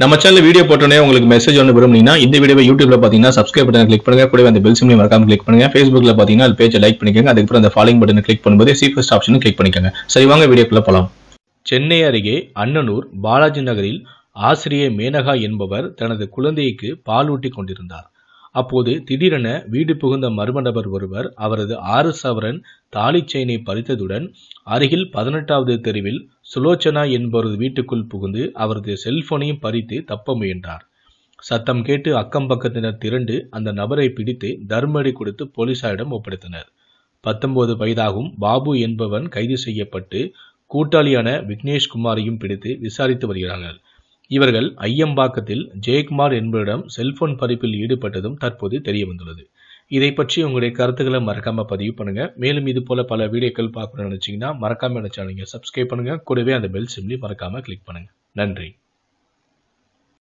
நம்ம channel video போட்டோன்னே உங்களுக்கு மெசேஜ் ஒன்று விரும்புனீங்கன்னா இந்த வீடியோ யூடியூப்ல பார்த்தீங்கன்னா சப்ஸ்கிரைப் பட்டன் கிளிக் பண்ணுங்க கூட அந்த பெல் சிம்லையும் மறக்காம கிளிக் பண்ணுங்க ஃபேஸ்புக்ல பார்த்தீங்கன்னா அது பேஜை லைக் பண்ணிக்கோங்க அதுக்கப்புறம் அந்த ஃபாலோ பட்டன் கிளிக் பண்ணும்போது சி ஃபர்ஸ்ட் ஆப்ஷன் கிளிக் பண்ணிக்கோங்க சரி வாங்க வீடியோக்குள்ள போகலாம் சென்னை அருகே அண்ணனூர் பாலாஜி நகரில் ஆசிரியர் மேனகா என்பவர் தனது குழந்தைக்கு பாலூட்டி கொண்டிருந்தார் அப்போது திடீரென வீடு புகுந்த மர்ம நபர் ஒருவர் அவரது ஆறு சவரன் தாலி செயினை பறித்ததுடன் அருகில் பதினெட்டாவது தெருவில் சுலோச்சனா என்பவரது வீட்டுக்குள் புகுந்து அவரது செல்போனையும் பறித்து தப்ப முயன்றார் சத்தம் கேட்டு அக்கம் பக்கத்தினர் திரண்டு அந்த நபரை பிடித்து தர்மடி கொடுத்து போலீசாரிடம் ஒப்படைத்தனர் பத்தொன்பது வயதாகும் பாபு என்பவன் கைது செய்யப்பட்டு கூட்டாளியான விக்னேஷ்குமாரையும் பிடித்து விசாரித்து வருகிறார்கள் இவர்கள் ஐயம்பாக்கத்தில் ஜெயக்குமார் என்பவரிடம் செல்போன் பறிப்பில் ஈடுபட்டதும் தற்போது தெரிய வந்துள்ளது இதை பற்றி உங்களுடைய கருத்துக்களை மறக்காம பதிவு பண்ணுங்க மேலும் இது போல பல வீடியோக்கள் பார்க்கணும்னு நினைச்சீங்கன்னா மறக்காம நினைச்சாலுங்க சப்ஸ்கிரைப் பண்ணுங்க கூடவே அந்த பெல் சிம்லி மறக்காம கிளிக் பண்ணுங்க நன்றி